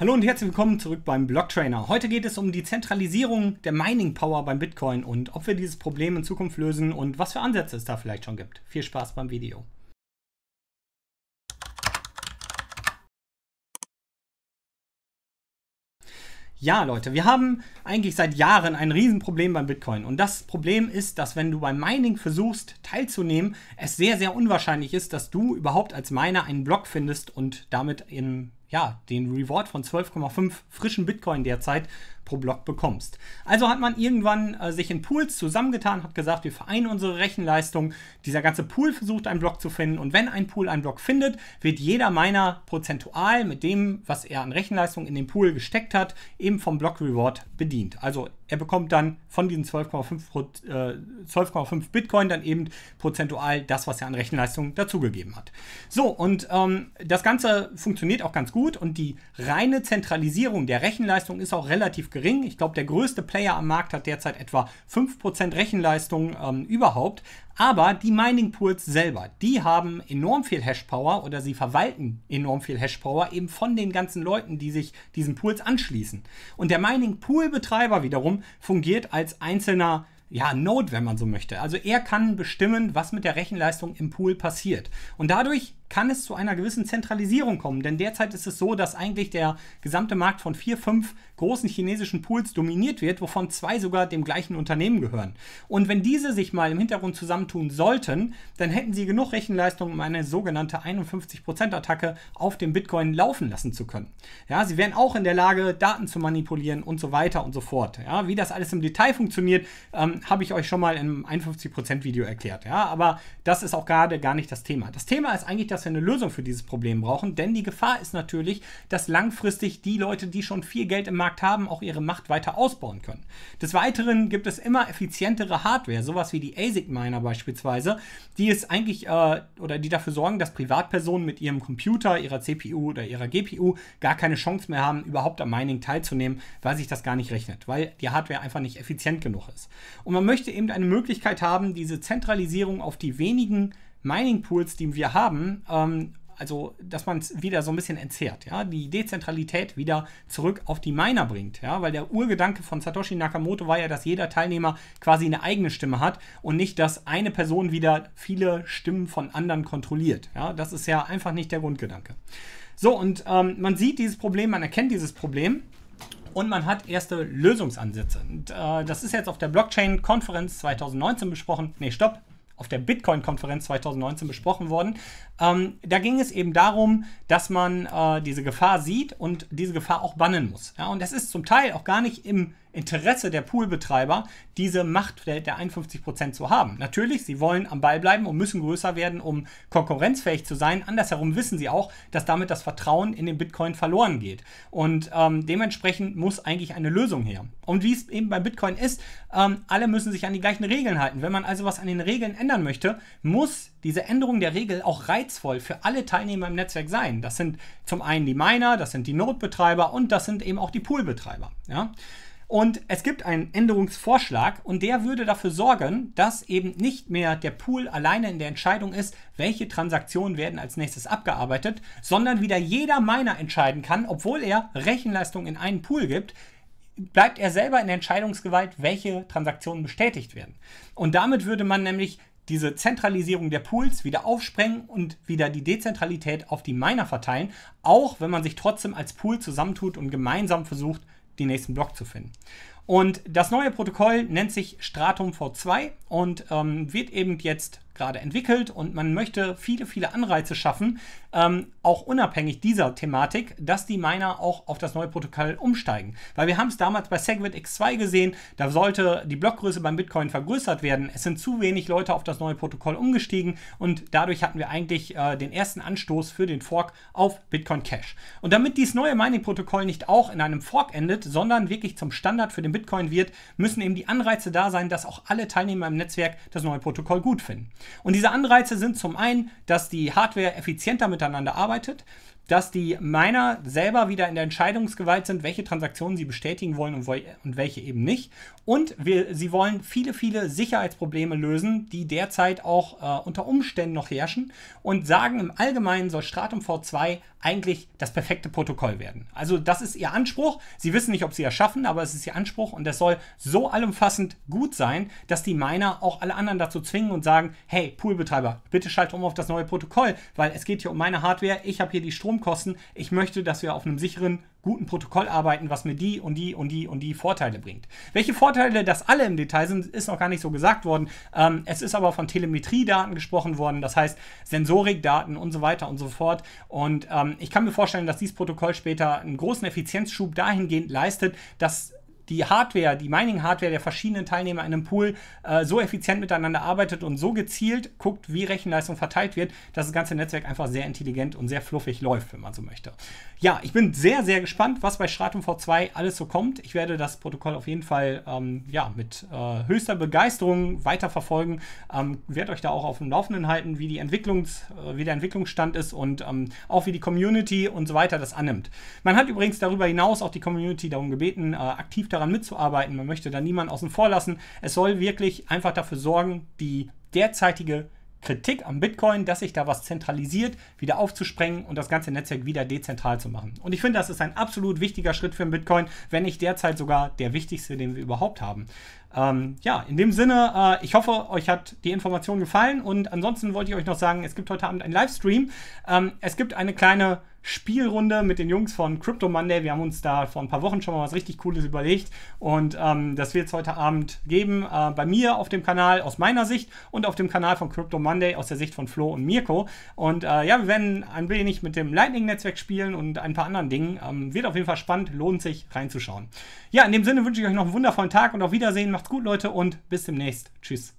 Hallo und herzlich willkommen zurück beim Blocktrainer. Heute geht es um die Zentralisierung der Mining Power beim Bitcoin und ob wir dieses Problem in Zukunft lösen und was für Ansätze es da vielleicht schon gibt. Viel Spaß beim Video. Ja, Leute, wir haben eigentlich seit Jahren ein Riesenproblem beim Bitcoin. Und das Problem ist, dass wenn du beim Mining versuchst teilzunehmen, es sehr, sehr unwahrscheinlich ist, dass du überhaupt als Miner einen Block findest und damit in ja, den Reward von 12,5 frischen Bitcoin derzeit pro Block bekommst. Also hat man irgendwann äh, sich in Pools zusammengetan, hat gesagt, wir vereinen unsere Rechenleistung. Dieser ganze Pool versucht, einen Block zu finden. Und wenn ein Pool einen Block findet, wird jeder Miner prozentual mit dem, was er an Rechenleistung in den Pool gesteckt hat, eben vom Block Reward bedient. Also er bekommt dann von diesen 12,5 äh, 12 Bitcoin dann eben prozentual das, was er an Rechenleistung dazugegeben hat. So, und ähm, das Ganze funktioniert auch ganz gut und die reine Zentralisierung der Rechenleistung ist auch relativ gering. Ich glaube, der größte Player am Markt hat derzeit etwa 5% Rechenleistung ähm, überhaupt. Aber die Mining Pools selber, die haben enorm viel Hashpower oder sie verwalten enorm viel Hashpower eben von den ganzen Leuten, die sich diesen Pools anschließen. Und der Mining Pool Betreiber wiederum fungiert als einzelner ja, Node, wenn man so möchte. Also er kann bestimmen, was mit der Rechenleistung im Pool passiert. Und dadurch kann es zu einer gewissen Zentralisierung kommen. Denn derzeit ist es so, dass eigentlich der gesamte Markt von vier, fünf großen chinesischen Pools dominiert wird, wovon zwei sogar dem gleichen Unternehmen gehören. Und wenn diese sich mal im Hintergrund zusammentun sollten, dann hätten sie genug Rechenleistung, um eine sogenannte 51%-Attacke auf dem Bitcoin laufen lassen zu können. Ja, sie wären auch in der Lage, Daten zu manipulieren und so weiter und so fort. Ja, wie das alles im Detail funktioniert, ähm, habe ich euch schon mal im 51%-Video erklärt. Ja, aber das ist auch gerade gar nicht das Thema. Das Thema ist eigentlich dass dass wir eine Lösung für dieses Problem brauchen, denn die Gefahr ist natürlich, dass langfristig die Leute, die schon viel Geld im Markt haben, auch ihre Macht weiter ausbauen können. Des Weiteren gibt es immer effizientere Hardware, sowas wie die ASIC-Miner beispielsweise, die es eigentlich äh, oder die dafür sorgen, dass Privatpersonen mit ihrem Computer, ihrer CPU oder ihrer GPU gar keine Chance mehr haben, überhaupt am Mining teilzunehmen, weil sich das gar nicht rechnet, weil die Hardware einfach nicht effizient genug ist. Und man möchte eben eine Möglichkeit haben, diese Zentralisierung auf die wenigen Mining-Pools, die wir haben, ähm, also dass man es wieder so ein bisschen entzerrt, ja, die Dezentralität wieder zurück auf die Miner bringt, ja, weil der Urgedanke von Satoshi Nakamoto war ja, dass jeder Teilnehmer quasi eine eigene Stimme hat und nicht, dass eine Person wieder viele Stimmen von anderen kontrolliert, ja, das ist ja einfach nicht der Grundgedanke. So, und ähm, man sieht dieses Problem, man erkennt dieses Problem und man hat erste Lösungsansätze. Und, äh, das ist jetzt auf der Blockchain-Konferenz 2019 besprochen. Nee, stopp, auf der Bitcoin-Konferenz 2019 besprochen worden. Ähm, da ging es eben darum, dass man äh, diese Gefahr sieht und diese Gefahr auch bannen muss. Ja, und das ist zum Teil auch gar nicht im Interesse der Poolbetreiber, diese Macht der 51% zu haben. Natürlich, sie wollen am Ball bleiben und müssen größer werden, um konkurrenzfähig zu sein. Andersherum wissen sie auch, dass damit das Vertrauen in den Bitcoin verloren geht. Und ähm, dementsprechend muss eigentlich eine Lösung her. Und wie es eben bei Bitcoin ist, ähm, alle müssen sich an die gleichen Regeln halten. Wenn man also was an den Regeln ändern möchte, muss diese Änderung der Regel auch reizvoll für alle Teilnehmer im Netzwerk sein. Das sind zum einen die Miner, das sind die Notbetreiber und das sind eben auch die Poolbetreiber. Ja? Und es gibt einen Änderungsvorschlag und der würde dafür sorgen, dass eben nicht mehr der Pool alleine in der Entscheidung ist, welche Transaktionen werden als nächstes abgearbeitet, sondern wieder jeder Miner entscheiden kann, obwohl er Rechenleistung in einen Pool gibt, bleibt er selber in der Entscheidungsgewalt, welche Transaktionen bestätigt werden. Und damit würde man nämlich diese Zentralisierung der Pools wieder aufsprengen und wieder die Dezentralität auf die Miner verteilen, auch wenn man sich trotzdem als Pool zusammentut und gemeinsam versucht, den nächsten Block zu finden. Und das neue Protokoll nennt sich Stratum V2 und ähm, wird eben jetzt gerade entwickelt und man möchte viele, viele Anreize schaffen, ähm, auch unabhängig dieser Thematik, dass die Miner auch auf das neue Protokoll umsteigen. Weil wir haben es damals bei Segwit X2 gesehen, da sollte die Blockgröße beim Bitcoin vergrößert werden. Es sind zu wenig Leute auf das neue Protokoll umgestiegen und dadurch hatten wir eigentlich äh, den ersten Anstoß für den Fork auf Bitcoin Cash. Und damit dieses neue Mining-Protokoll nicht auch in einem Fork endet, sondern wirklich zum Standard für den Bitcoin wird, müssen eben die Anreize da sein, dass auch alle Teilnehmer im Netzwerk das neue Protokoll gut finden. Und diese Anreize sind zum einen, dass die Hardware effizienter miteinander arbeitet, dass die Miner selber wieder in der Entscheidungsgewalt sind, welche Transaktionen sie bestätigen wollen und, und welche eben nicht. Und wir, sie wollen viele, viele Sicherheitsprobleme lösen, die derzeit auch äh, unter Umständen noch herrschen und sagen, im Allgemeinen soll Stratum V2 eigentlich das perfekte Protokoll werden. Also das ist ihr Anspruch. Sie wissen nicht, ob sie es schaffen, aber es ist ihr Anspruch und das soll so allumfassend gut sein, dass die Miner auch alle anderen dazu zwingen und sagen, hey, Poolbetreiber, bitte schalte um auf das neue Protokoll, weil es geht hier um meine Hardware, ich habe hier die Strom Strom kosten. Ich möchte, dass wir auf einem sicheren, guten Protokoll arbeiten, was mir die und die und die und die Vorteile bringt. Welche Vorteile das alle im Detail sind, ist noch gar nicht so gesagt worden. Ähm, es ist aber von Telemetriedaten gesprochen worden, das heißt Sensorikdaten und so weiter und so fort. Und ähm, ich kann mir vorstellen, dass dieses Protokoll später einen großen Effizienzschub dahingehend leistet, dass die Hardware, die Mining-Hardware der verschiedenen Teilnehmer in einem Pool äh, so effizient miteinander arbeitet und so gezielt guckt, wie Rechenleistung verteilt wird, dass das ganze Netzwerk einfach sehr intelligent und sehr fluffig läuft, wenn man so möchte. Ja, ich bin sehr, sehr gespannt, was bei Stratum V2 alles so kommt. Ich werde das Protokoll auf jeden Fall ähm, ja, mit äh, höchster Begeisterung weiterverfolgen. Ähm, werde euch da auch auf dem Laufenden halten, wie, die Entwicklungs, äh, wie der Entwicklungsstand ist und ähm, auch wie die Community und so weiter das annimmt. Man hat übrigens darüber hinaus auch die Community darum gebeten, äh, aktiv da daran mitzuarbeiten. Man möchte da niemanden außen vor lassen. Es soll wirklich einfach dafür sorgen, die derzeitige Kritik am Bitcoin, dass sich da was zentralisiert, wieder aufzusprengen und das ganze Netzwerk wieder dezentral zu machen. Und ich finde, das ist ein absolut wichtiger Schritt für den Bitcoin, wenn nicht derzeit sogar der wichtigste, den wir überhaupt haben. Ähm, ja, in dem Sinne, äh, ich hoffe, euch hat die Information gefallen und ansonsten wollte ich euch noch sagen, es gibt heute Abend einen Livestream. Ähm, es gibt eine kleine Spielrunde mit den Jungs von Crypto Monday. Wir haben uns da vor ein paar Wochen schon mal was richtig Cooles überlegt und ähm, das wird es heute Abend geben äh, bei mir auf dem Kanal aus meiner Sicht und auf dem Kanal von Crypto Monday aus der Sicht von Flo und Mirko. Und äh, ja, wir werden ein wenig mit dem Lightning-Netzwerk spielen und ein paar anderen Dingen. Ähm, wird auf jeden Fall spannend, lohnt sich reinzuschauen. Ja, in dem Sinne wünsche ich euch noch einen wundervollen Tag und auf Wiedersehen. Macht's gut, Leute, und bis demnächst. Tschüss.